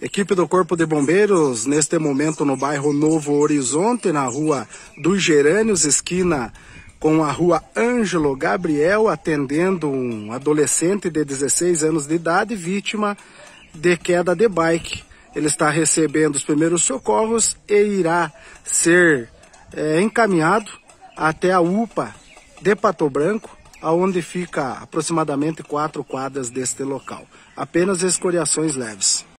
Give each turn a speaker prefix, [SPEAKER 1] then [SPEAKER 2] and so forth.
[SPEAKER 1] Equipe do Corpo de Bombeiros, neste momento no bairro Novo Horizonte, na rua dos Gerânios, esquina com a rua Ângelo Gabriel, atendendo um adolescente de 16 anos de idade, vítima de queda de bike. Ele está recebendo os primeiros socorros e irá ser é, encaminhado até a UPA de Pato Branco, aonde fica aproximadamente quatro quadras deste local. Apenas escoriações leves.